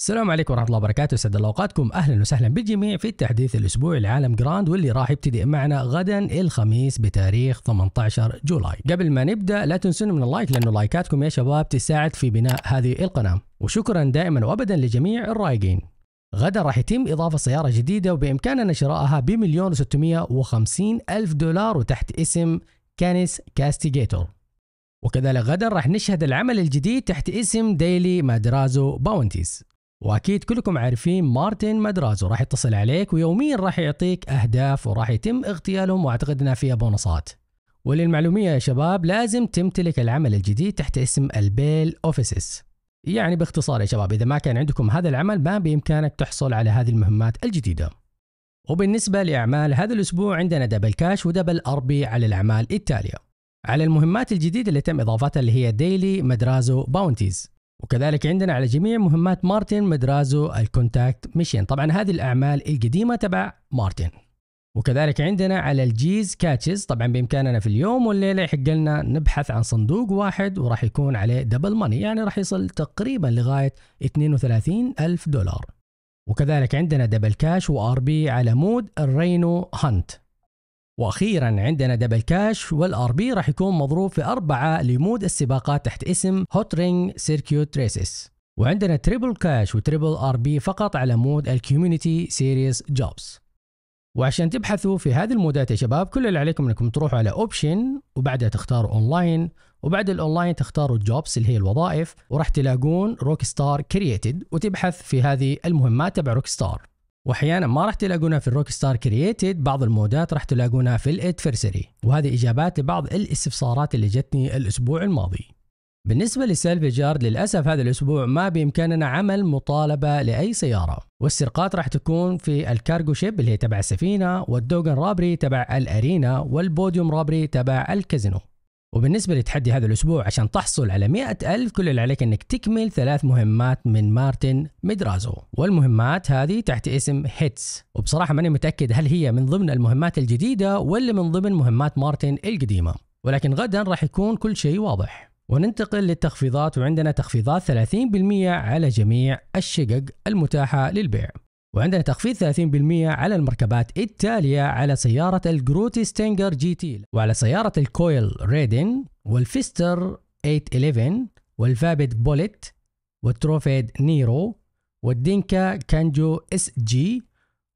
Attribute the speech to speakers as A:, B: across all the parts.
A: السلام عليكم ورحمة الله وبركاته سعد الله أوقاتكم أهلا وسهلا بالجميع في التحديث الأسبوعي لعالم جراند واللي راح يبتدئ معنا غدا الخميس بتاريخ 18 جولاي قبل ما نبدأ لا تنسون من اللايك لأنه لايكاتكم يا شباب تساعد في بناء هذه القناة وشكرا دائما وأبدا لجميع الرايقين غدا راح يتم إضافة سيارة جديدة وبإمكاننا شرائها بمليون و650 ألف دولار وتحت اسم كانيس كاستيجيتور وكذلك غدا راح نشهد العمل الجديد تحت اسم ديلي مادرازو باونتيز واكيد كلكم عارفين مارتن مدرازو راح يتصل عليك ويوميا راح يعطيك اهداف وراح يتم اغتيالهم واعتقد انها فيها بونصات وللمعلومية يا شباب لازم تمتلك العمل الجديد تحت اسم البيل اوفيسز يعني باختصار يا شباب إذا ما كان عندكم هذا العمل ما بإمكانك تحصل على هذه المهمات الجديدة وبالنسبة لأعمال هذا الأسبوع عندنا دبل كاش ودبل أربي على الأعمال التالية على المهمات الجديدة اللي تم إضافتها اللي هي ديلي مدرازو باونتيز وكذلك عندنا على جميع مهمات مارتن مدرازو الكونتاكت ميشن طبعا هذه الأعمال القديمة تبع مارتن وكذلك عندنا على الجيز كاتشز طبعا بإمكاننا في اليوم والليلة يحق لنا نبحث عن صندوق واحد وراح يكون عليه دبل ماني يعني راح يصل تقريبا لغاية 32 ألف دولار وكذلك عندنا دبل كاش وار بي على مود الرينو هانت واخيرا عندنا دبل كاش والار بي راح يكون مضروب في اربعه لمود السباقات تحت اسم هوت رينج سيركيوت ريسس وعندنا تريبل كاش وتريبل ار بي فقط على مود الكوميونتي سيريس جوبز وعشان تبحثوا في هذه المودات يا شباب كل اللي عليكم انكم تروحوا على اوبشن وبعدها تختاروا اونلاين وبعد الاونلاين تختاروا الجوبس اللي هي الوظائف وراح تلاقون روك ستار كرييتد وتبحث في هذه المهمات تبع روك ستار واحيانا ما راح تلاقونها في الروك ستار كرييتد بعض المودات راح تلاقونها في الادفرسري وهذه اجابات لبعض الاستفسارات اللي جتني الاسبوع الماضي بالنسبة للسلفجارد للأسف هذا الأسبوع ما بإمكاننا عمل مطالبة لأي سيارة والسرقات راح تكون في الكارجو شيب اللي هي تبع السفينة والدوغن رابري تبع الأرينا والبوديوم رابري تبع الكازينو وبالنسبة لتحدي هذا الأسبوع عشان تحصل على مئة ألف كل اللي عليك أنك تكمل ثلاث مهمات من مارتن ميدرازو والمهمات هذه تحت اسم هيتس وبصراحة ماني متأكد هل هي من ضمن المهمات الجديدة ولا من ضمن مهمات مارتن القديمة ولكن غدا راح يكون كل شيء واضح وننتقل للتخفيضات وعندنا تخفيضات 30% على جميع الشقق المتاحة للبيع وعندنا تخفيض 30% على المركبات التالية على سيارة الجروتي ستينجر جي تي وعلى سيارة الكويل ريدن والفيستر 811 والفابد بوليت والتروفيد نيرو والدينكا كانجو اس جي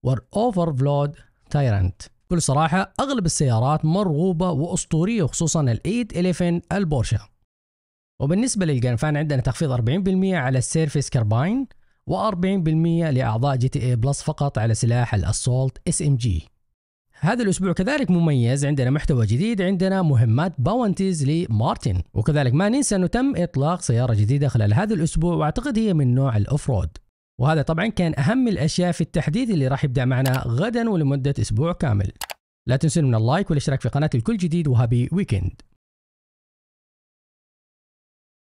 A: والاوفر فلود تايرنت بكل صراحة أغلب السيارات مرغوبة وأسطورية خصوصا ال 811 البورشة وبالنسبة للجنفان عندنا تخفيض 40% على السيرفيس كارباين و40% لأعضاء جي تي اي بلس فقط على سلاح الأسولت اس ام جي هذا الأسبوع كذلك مميز عندنا محتوى جديد عندنا مهمات باونتيز لمارتن وكذلك ما ننسى أنه تم إطلاق سيارة جديدة خلال هذا الأسبوع وأعتقد هي من نوع الأوف رود وهذا طبعا كان أهم الأشياء في التحديث اللي راح يبدأ معنا غدا ولمدة أسبوع كامل لا تنسون من اللايك والاشتراك في قناه الكل جديد وهابي ويكند